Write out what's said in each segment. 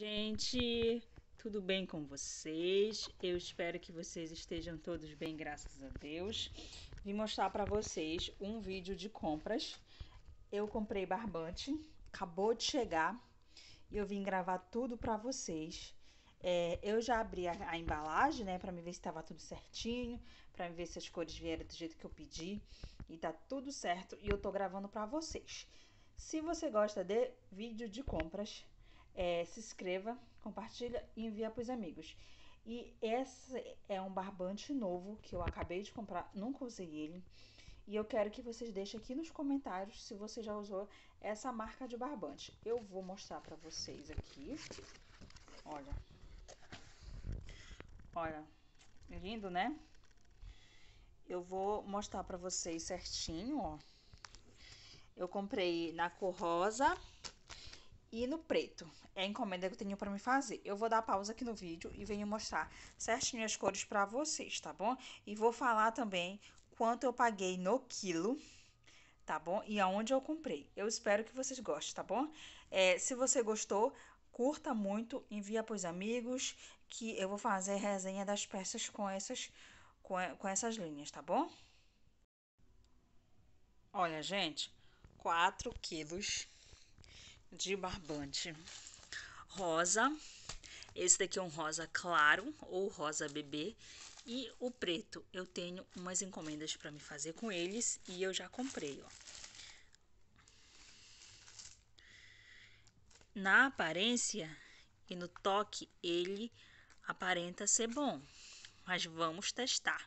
Gente, tudo bem com vocês? Eu espero que vocês estejam todos bem, graças a Deus. Vim mostrar para vocês um vídeo de compras. Eu comprei barbante, acabou de chegar e eu vim gravar tudo para vocês. É, eu já abri a, a embalagem, né, para me ver se estava tudo certinho, para me ver se as cores vieram do jeito que eu pedi e tá tudo certo e eu tô gravando para vocês. Se você gosta de vídeo de compras, é, se inscreva, compartilha e envia para os amigos. E esse é um barbante novo que eu acabei de comprar, nunca usei ele. E eu quero que vocês deixem aqui nos comentários se você já usou essa marca de barbante. Eu vou mostrar para vocês aqui. Olha. Olha. Lindo, né? Eu vou mostrar para vocês certinho, ó. Eu comprei na cor rosa e no preto. É a encomenda que eu tenho para me fazer. Eu vou dar pausa aqui no vídeo e venho mostrar certinho as cores para vocês, tá bom? E vou falar também quanto eu paguei no quilo, tá bom? E aonde eu comprei. Eu espero que vocês gostem, tá bom? É, se você gostou, curta muito, envia para os amigos, que eu vou fazer resenha das peças com essas, com, com essas linhas, tá bom? Olha, gente, 4 quilos de barbante rosa. Esse daqui é um rosa claro ou rosa bebê. E o preto, eu tenho umas encomendas para me fazer com eles e eu já comprei, ó. Na aparência e no toque, ele aparenta ser bom, mas vamos testar.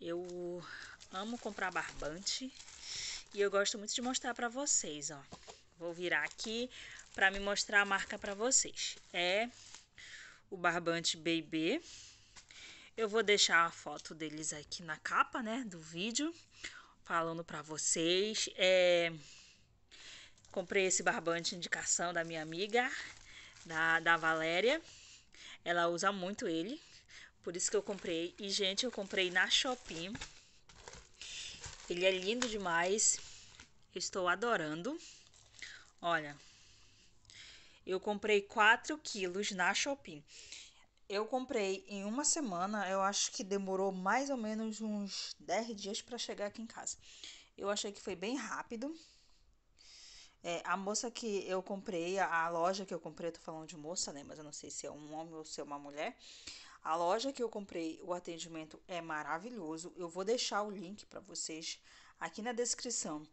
Eu amo comprar barbante e eu gosto muito de mostrar para vocês, ó. Vou virar aqui para me mostrar a marca para vocês. É o barbante BB. Eu vou deixar a foto deles aqui na capa, né, do vídeo, falando para vocês. É... Comprei esse barbante indicação da minha amiga, da, da Valéria. Ela usa muito ele, por isso que eu comprei. E, gente, eu comprei na Shopping. Ele é lindo demais. Estou adorando. Olha, eu comprei 4 quilos na Shopping. Eu comprei em uma semana, eu acho que demorou mais ou menos uns 10 dias para chegar aqui em casa. Eu achei que foi bem rápido. É, a moça que eu comprei, a, loja que eu comprei, eu tô falando de moça, né? Mas eu não sei se é um homem ou se é uma mulher. A loja que eu comprei, o atendimento é maravilhoso. Eu vou deixar o link para vocês aqui na descrição.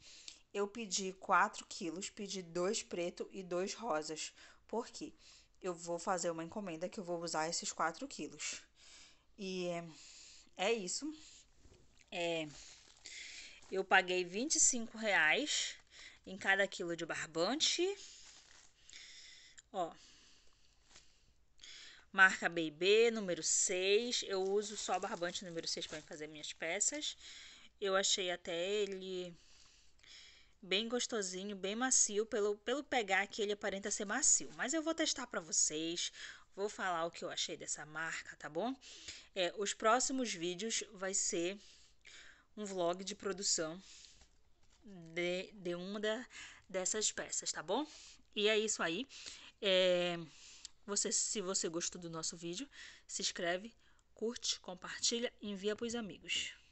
Eu pedi 4 quilos, pedi dois preto e dois rosas, Por quê? eu vou fazer uma encomenda que eu vou usar esses 4 quilos. E é isso. É, eu paguei 25 reais em cada quilo de barbante. Ó, marca BB, número 6. Eu uso só barbante número 6 para fazer minhas peças. Eu achei até ele bem gostosinho, bem macio, pelo, pelo pegar que ele aparenta ser macio. Mas eu vou testar para vocês, vou falar o que eu achei dessa marca, tá bom? É, os próximos vídeos vai ser um vlog de produção de, de uma da, dessas peças, tá bom? E é isso aí. É, você, se você gostou do nosso vídeo, se inscreve, curte, compartilha, envia para os amigos.